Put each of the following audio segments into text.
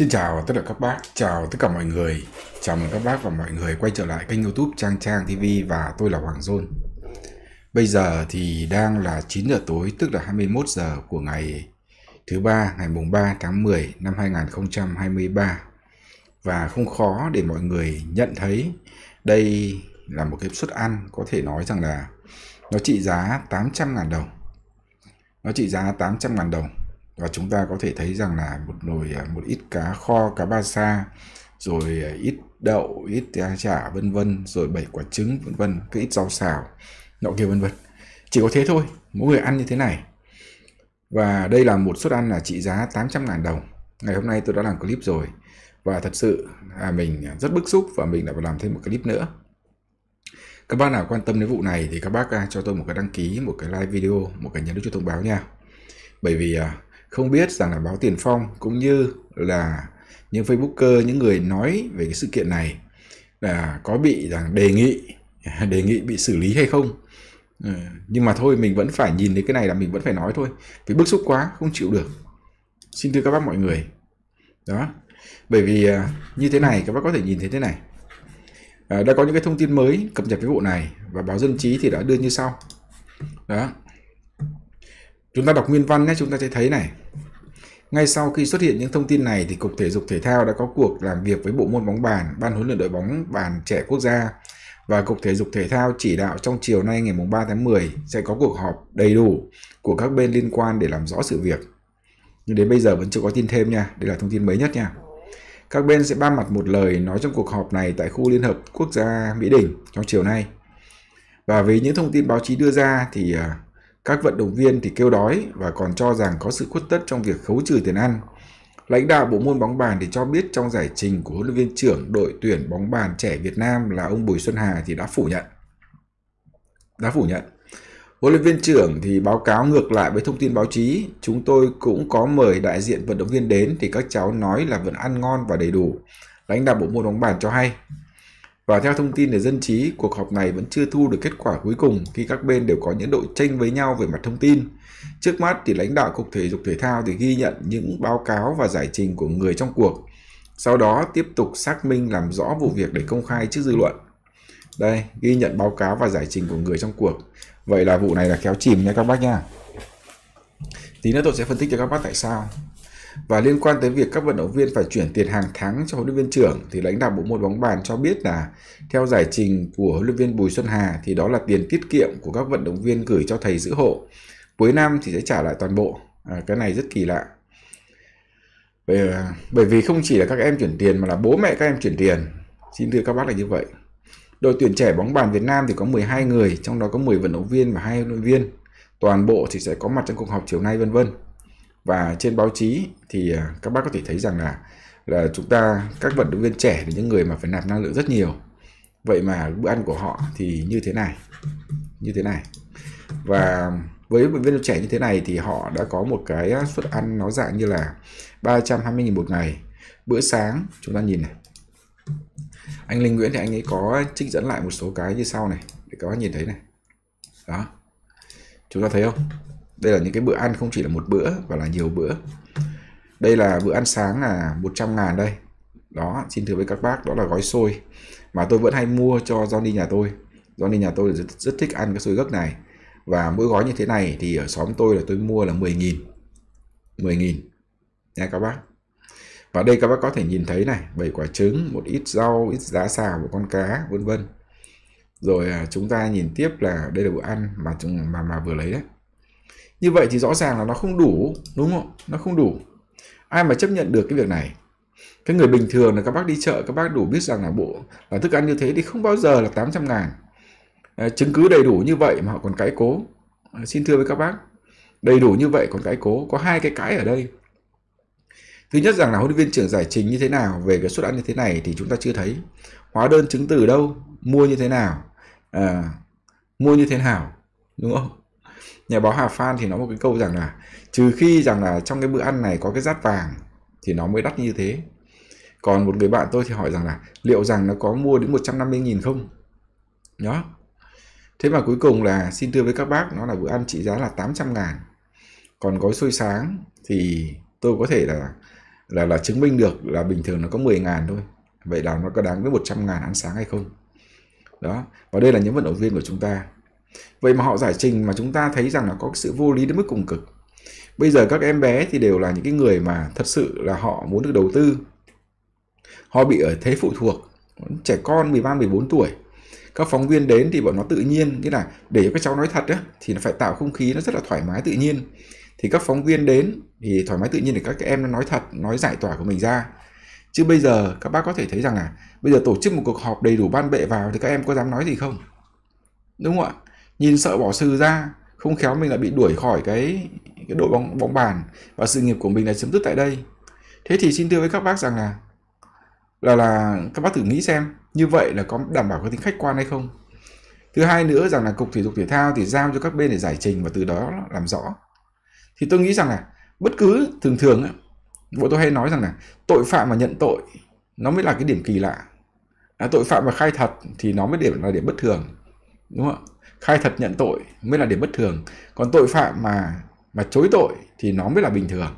Xin chào tất cả các bác, chào tất cả mọi người Chào mừng các bác và mọi người quay trở lại kênh youtube Trang Trang TV và tôi là Hoàng Dôn Bây giờ thì đang là 9 giờ tối tức là 21 giờ của ngày thứ ba ngày mùng 3 tháng 10 năm 2023 Và không khó để mọi người nhận thấy đây là một cái suất ăn có thể nói rằng là nó trị giá 800.000 đồng Nó trị giá 800.000 đồng và chúng ta có thể thấy rằng là một nồi à, một ít cá kho cá ba sa rồi à, ít đậu ít chả vân vân rồi bảy quả trứng vân vân cái ít rau xào nọ kia vân vân chỉ có thế thôi mỗi người ăn như thế này và đây là một suất ăn là trị giá 800.000 đồng ngày hôm nay tôi đã làm clip rồi và thật sự à, mình rất bức xúc và mình đã phải làm thêm một clip nữa các bác nào quan tâm đến vụ này thì các bác à, cho tôi một cái đăng ký một cái like video một cái nhấn nút chuông thông báo nha bởi vì không biết rằng là báo Tiền Phong cũng như là những Facebooker, những người nói về cái sự kiện này là có bị rằng đề nghị đề nghị bị xử lý hay không ừ, nhưng mà thôi mình vẫn phải nhìn đến cái này là mình vẫn phải nói thôi vì bức xúc quá không chịu được xin thưa các bác mọi người đó bởi vì à, như thế này các bác có thể nhìn thấy thế này à, đã có những cái thông tin mới cập nhật cái vụ này và báo dân trí thì đã đưa như sau đó Chúng ta đọc nguyên văn nhé, chúng ta sẽ thấy này. Ngay sau khi xuất hiện những thông tin này thì Cục Thể dục Thể thao đã có cuộc làm việc với bộ môn bóng bàn, ban huấn luyện đội bóng bàn trẻ quốc gia và Cục Thể dục Thể thao chỉ đạo trong chiều nay ngày 3 tháng 10 sẽ có cuộc họp đầy đủ của các bên liên quan để làm rõ sự việc. Nhưng đến bây giờ vẫn chưa có tin thêm nha, đây là thông tin mới nhất nha. Các bên sẽ ba mặt một lời nói trong cuộc họp này tại khu Liên Hợp Quốc gia Mỹ Đình trong chiều nay. Và với những thông tin báo chí đưa ra thì à, các vận động viên thì kêu đói và còn cho rằng có sự khuất tất trong việc khấu trừ tiền ăn. Lãnh đạo bộ môn bóng bàn thì cho biết trong giải trình của huấn luyện viên trưởng đội tuyển bóng bàn trẻ Việt Nam là ông Bùi Xuân Hà thì đã phủ nhận. Đã phủ nhận. Huấn luyện viên trưởng thì báo cáo ngược lại với thông tin báo chí, chúng tôi cũng có mời đại diện vận động viên đến thì các cháu nói là vẫn ăn ngon và đầy đủ. Lãnh đạo bộ môn bóng bàn cho hay và theo thông tin từ dân trí, cuộc họp này vẫn chưa thu được kết quả cuối cùng khi các bên đều có những độ tranh với nhau về mặt thông tin. Trước mắt thì lãnh đạo Cục Thể dục Thể thao thì ghi nhận những báo cáo và giải trình của người trong cuộc. Sau đó tiếp tục xác minh làm rõ vụ việc để công khai trước dư luận. Đây, ghi nhận báo cáo và giải trình của người trong cuộc. Vậy là vụ này là kéo chìm nha các bác nha. Tí nữa tôi sẽ phân tích cho các bác tại sao. Và liên quan tới việc các vận động viên phải chuyển tiền hàng tháng cho huấn luyện viên trưởng thì lãnh đạo bộ môn bóng bàn cho biết là theo giải trình của huấn luyện viên Bùi Xuân Hà thì đó là tiền tiết kiệm của các vận động viên gửi cho thầy giữ hộ. Cuối năm thì sẽ trả lại toàn bộ. À, cái này rất kỳ lạ. Bởi, à, vì không chỉ là các em chuyển tiền mà là bố mẹ các em chuyển tiền. Xin thưa các bác là như vậy. Đội tuyển trẻ bóng bàn Việt Nam thì có 12 người, trong đó có 10 vận động viên và 2 huấn luyện viên. Toàn bộ thì sẽ có mặt trong cuộc họp chiều nay vân vân và trên báo chí thì à, các bác có thể thấy rằng là là chúng ta các vận động viên trẻ là những người mà phải nạp năng lượng rất nhiều vậy mà bữa ăn của họ thì như thế này như thế này và với vận động viên trẻ như thế này thì họ đã có một cái suất ăn nó dạng như là 320.000 một ngày bữa sáng chúng ta nhìn này anh Linh Nguyễn thì anh ấy có trích dẫn lại một số cái như sau này để các bác nhìn thấy này đó chúng ta thấy không đây là những cái bữa ăn không chỉ là một bữa và là nhiều bữa đây là bữa ăn sáng là 100 ngàn đây đó xin thưa với các bác đó là gói xôi mà tôi vẫn hay mua cho Johnny nhà tôi Johnny nhà tôi rất, rất thích ăn cái xôi gấc này và mỗi gói như thế này thì ở xóm tôi là tôi mua là 10.000 10.000 nha các bác và đây các bác có thể nhìn thấy này, bảy quả trứng, một ít rau, ít giá xào một con cá, vân vân. Rồi à, chúng ta nhìn tiếp là đây là bữa ăn mà chúng mà mà vừa lấy đấy như vậy thì rõ ràng là nó không đủ đúng không nó không đủ ai mà chấp nhận được cái việc này cái người bình thường là các bác đi chợ các bác đủ biết rằng là bộ là thức ăn như thế thì không bao giờ là 800 ngàn à, chứng cứ đầy đủ như vậy mà họ còn cãi cố à, xin thưa với các bác đầy đủ như vậy còn cãi cố có hai cái cãi ở đây thứ nhất rằng là huấn luyện viên trưởng giải trình như thế nào về cái suất ăn như thế này thì chúng ta chưa thấy hóa đơn chứng từ đâu mua như thế nào à, mua như thế nào đúng không nhà báo Hà Phan thì nói một cái câu rằng là trừ khi rằng là trong cái bữa ăn này có cái rát vàng thì nó mới đắt như thế còn một người bạn tôi thì hỏi rằng là liệu rằng nó có mua đến 150.000 không đó thế mà cuối cùng là xin thưa với các bác nó là bữa ăn trị giá là 800 ngàn còn gói xôi sáng thì tôi có thể là là là chứng minh được là bình thường nó có 10 ngàn thôi vậy là nó có đáng với 100 ngàn ăn sáng hay không đó và đây là những vận động viên của chúng ta Vậy mà họ giải trình mà chúng ta thấy rằng là có sự vô lý đến mức cùng cực. Bây giờ các em bé thì đều là những cái người mà thật sự là họ muốn được đầu tư. Họ bị ở thế phụ thuộc. Trẻ con 13 14 tuổi. Các phóng viên đến thì bọn nó tự nhiên nghĩa là để cho các cháu nói thật á thì nó phải tạo không khí nó rất là thoải mái tự nhiên. Thì các phóng viên đến thì thoải mái tự nhiên để các em nói thật, nói giải tỏa của mình ra. Chứ bây giờ các bác có thể thấy rằng là bây giờ tổ chức một cuộc họp đầy đủ ban bệ vào thì các em có dám nói gì không? Đúng không ạ? nhìn sợ bỏ sư ra không khéo mình lại bị đuổi khỏi cái cái đội bóng bóng bàn và sự nghiệp của mình là chấm dứt tại đây thế thì xin thưa với các bác rằng là là là các bác thử nghĩ xem như vậy là có đảm bảo cái tính khách quan hay không thứ hai nữa rằng là cục thể dục thể thao thì giao cho các bên để giải trình và từ đó làm rõ thì tôi nghĩ rằng là bất cứ thường thường bọn tôi hay nói rằng là tội phạm mà nhận tội nó mới là cái điểm kỳ lạ à, tội phạm mà khai thật thì nó mới điểm là điểm bất thường đúng không ạ khai thật nhận tội mới là điểm bất thường còn tội phạm mà mà chối tội thì nó mới là bình thường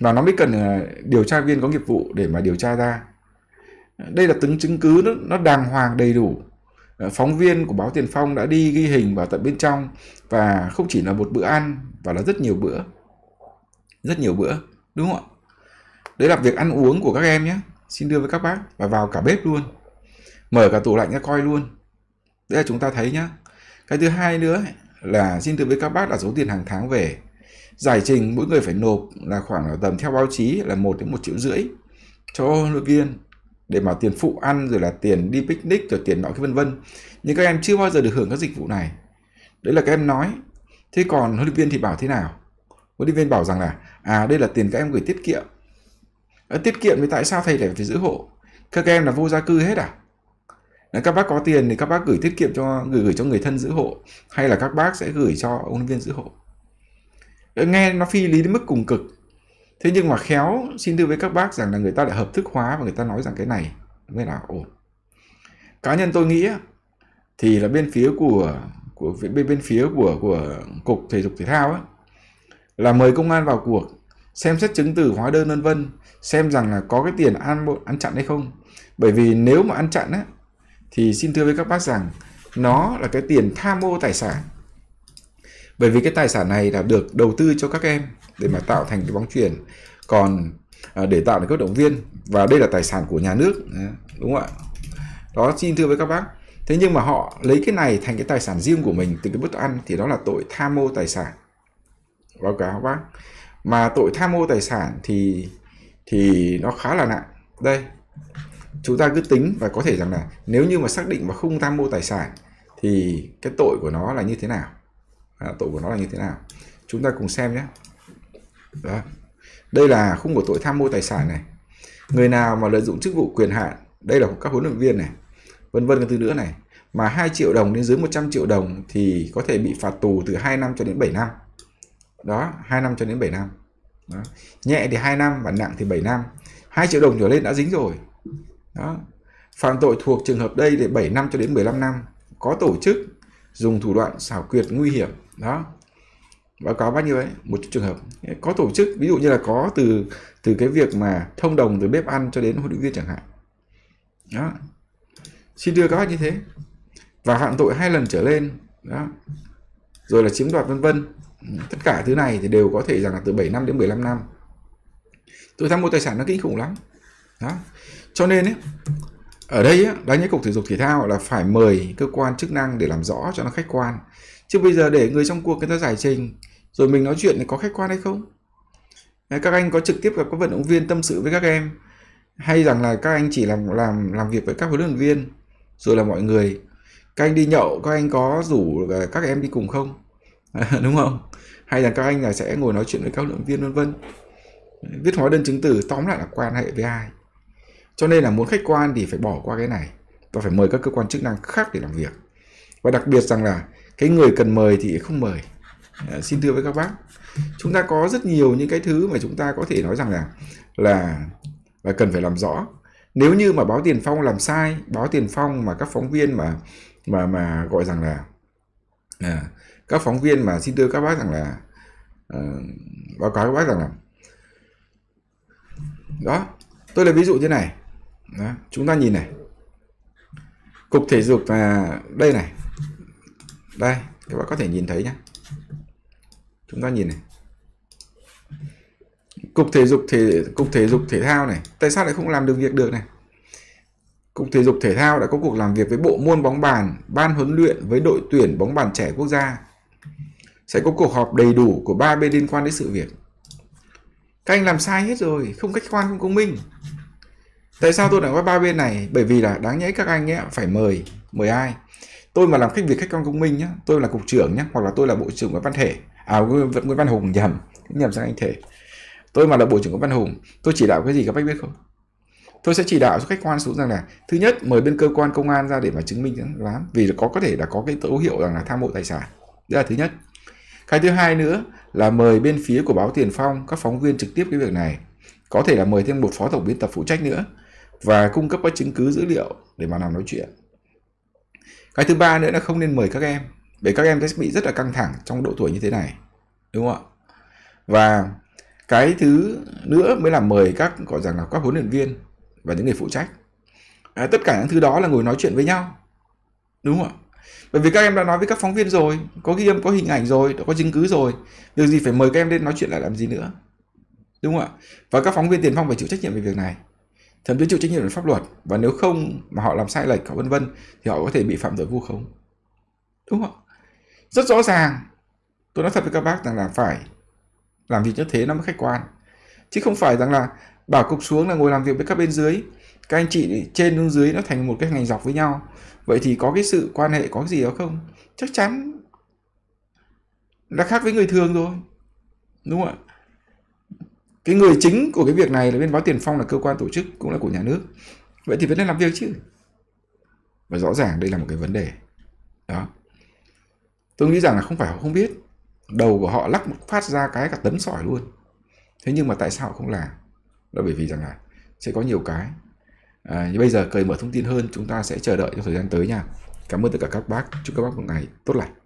và nó mới cần ờ, điều tra viên có nghiệp vụ để mà điều tra ra đây là từng chứng cứ nó, nó đàng hoàng đầy đủ ờ, phóng viên của báo tiền phong đã đi ghi hình vào tận bên trong và không chỉ là một bữa ăn và là rất nhiều bữa rất nhiều bữa đúng không ạ đấy là việc ăn uống của các em nhé xin đưa với các bác và vào cả bếp luôn mở cả tủ lạnh ra coi luôn đấy là chúng ta thấy nhá cái thứ hai nữa là xin thưa với các bác là số tiền hàng tháng về giải trình mỗi người phải nộp là khoảng là tầm theo báo chí là 1 đến một triệu rưỡi cho huấn luyện viên để mà tiền phụ ăn rồi là tiền đi picnic rồi tiền nọ cái vân vân nhưng các em chưa bao giờ được hưởng các dịch vụ này đấy là các em nói thế còn huấn luyện viên thì bảo thế nào huấn luyện viên bảo rằng là à đây là tiền các em gửi tiết kiệm à, tiết kiệm thì tại sao thầy lại phải giữ hộ các em là vô gia cư hết à nếu các bác có tiền thì các bác gửi tiết kiệm cho gửi gửi cho người thân giữ hộ hay là các bác sẽ gửi cho ông viên giữ hộ nghe nó phi lý đến mức cùng cực thế nhưng mà khéo xin thưa với các bác rằng là người ta đã hợp thức hóa và người ta nói rằng cái này mới là ổn cá nhân tôi nghĩ thì là bên phía của của bên bên phía của của cục thể dục thể thao ấy, là mời công an vào cuộc xem xét chứng từ hóa đơn vân vân xem rằng là có cái tiền ăn ăn chặn hay không bởi vì nếu mà ăn chặn ấy thì xin thưa với các bác rằng nó là cái tiền tham ô tài sản bởi vì cái tài sản này là được đầu tư cho các em để mà tạo thành cái bóng chuyển còn à, để tạo được các động viên và đây là tài sản của nhà nước à, đúng không ạ đó xin thưa với các bác thế nhưng mà họ lấy cái này thành cái tài sản riêng của mình từ cái bữa ăn thì đó là tội tham ô tài sản báo cáo bác mà tội tham ô tài sản thì thì nó khá là nặng đây chúng ta cứ tính và có thể rằng là nếu như mà xác định mà không tham mô tài sản thì cái tội của nó là như thế nào à, tội của nó là như thế nào chúng ta cùng xem nhé Đó. đây là khung của tội tham mô tài sản này người nào mà lợi dụng chức vụ quyền hạn đây là các huấn luyện viên này vân vân cái thứ nữa này mà 2 triệu đồng đến dưới 100 triệu đồng thì có thể bị phạt tù từ 2 năm cho đến 7 năm đó 2 năm cho đến 7 năm đó. nhẹ thì 2 năm và nặng thì 7 năm 2 triệu đồng trở lên đã dính rồi đó phạm tội thuộc trường hợp đây để 7 năm cho đến 15 năm có tổ chức dùng thủ đoạn xảo quyệt nguy hiểm đó báo cáo bao nhiêu đấy một trường hợp có tổ chức ví dụ như là có từ từ cái việc mà thông đồng từ bếp ăn cho đến huấn luyện viên chẳng hạn đó xin đưa các bác như thế và phạm tội hai lần trở lên đó rồi là chiếm đoạt vân vân tất cả thứ này thì đều có thể rằng là từ 7 năm đến 15 năm tôi tham mô tài sản nó kinh khủng lắm đó cho nên ấy, ở đây ấy, đánh cái cục thể dục thể thao là phải mời cơ quan chức năng để làm rõ cho nó khách quan chứ bây giờ để người trong cuộc người ta giải trình rồi mình nói chuyện thì có khách quan hay không các anh có trực tiếp gặp các vận động viên tâm sự với các em hay rằng là các anh chỉ làm làm làm việc với các huấn luyện viên rồi là mọi người các anh đi nhậu các anh có rủ các em đi cùng không đúng không hay là các anh là sẽ ngồi nói chuyện với các huấn luyện viên vân vân viết hóa đơn chứng từ tóm lại là quan hệ với ai cho nên là muốn khách quan thì phải bỏ qua cái này và phải mời các cơ quan chức năng khác để làm việc và đặc biệt rằng là cái người cần mời thì không mời à, xin thưa với các bác chúng ta có rất nhiều những cái thứ mà chúng ta có thể nói rằng là là là cần phải làm rõ nếu như mà báo tiền phong làm sai báo tiền phong mà các phóng viên mà mà mà gọi rằng là à, các phóng viên mà xin thưa các bác rằng là à, báo cáo các bác rằng là đó tôi là ví dụ thế này đó. chúng ta nhìn này cục thể dục là đây này đây các bạn có thể nhìn thấy nhé chúng ta nhìn này cục thể dục thể cục thể dục thể thao này tại sao lại không làm được việc được này cục thể dục thể thao đã có cuộc làm việc với bộ môn bóng bàn ban huấn luyện với đội tuyển bóng bàn trẻ quốc gia sẽ có cuộc họp đầy đủ của ba bên liên quan đến sự việc các anh làm sai hết rồi không khách quan không công minh tại sao tôi lại có ba bên này bởi vì là đáng nhẽ các anh ấy phải mời mời ai tôi mà làm khách việc khách quan công minh nhá tôi là cục trưởng nhá hoặc là tôi là bộ trưởng của văn thể à vẫn nguyễn văn hùng nhầm nhầm sang anh thể tôi mà là bộ trưởng của văn hùng tôi chỉ đạo cái gì các bác biết không tôi sẽ chỉ đạo cho khách quan xuống rằng là thứ nhất mời bên cơ quan công an ra để mà chứng minh lắm vì có có thể là có cái dấu hiệu rằng là tham mộ tài sản đó là thứ nhất cái thứ hai nữa là mời bên phía của báo tiền phong các phóng viên trực tiếp cái việc này có thể là mời thêm một phó tổng biên tập phụ trách nữa và cung cấp các chứng cứ dữ liệu để mà làm nói chuyện cái thứ ba nữa là không nên mời các em bởi các em sẽ bị rất là căng thẳng trong độ tuổi như thế này đúng không ạ và cái thứ nữa mới là mời các gọi rằng là các huấn luyện viên và những người phụ trách à, tất cả những thứ đó là ngồi nói chuyện với nhau đúng không ạ bởi vì các em đã nói với các phóng viên rồi có ghi âm có hình ảnh rồi đã có chứng cứ rồi việc gì phải mời các em lên nói chuyện lại làm gì nữa đúng không ạ và các phóng viên tiền phong phải chịu trách nhiệm về việc này thậm chí chịu trách nhiệm về pháp luật và nếu không mà họ làm sai lệch họ vân vân thì họ có thể bị phạm tội vu khống đúng không rất rõ ràng tôi nói thật với các bác rằng là phải làm việc như thế nó mới khách quan chứ không phải rằng là bảo cục xuống là ngồi làm việc với các bên dưới các anh chị trên xuống dưới nó thành một cái ngành dọc với nhau vậy thì có cái sự quan hệ có gì đó không chắc chắn là khác với người thường rồi đúng không ạ cái người chính của cái việc này là bên báo tiền phong là cơ quan tổ chức cũng là của nhà nước vậy thì vẫn nên làm việc chứ và rõ ràng đây là một cái vấn đề đó tôi nghĩ rằng là không phải họ không biết đầu của họ lắc phát ra cái cả tấn sỏi luôn thế nhưng mà tại sao họ không làm là bởi vì rằng là sẽ có nhiều cái à, như bây giờ cởi mở thông tin hơn chúng ta sẽ chờ đợi trong thời gian tới nha cảm ơn tất cả các bác chúc các bác một ngày tốt lành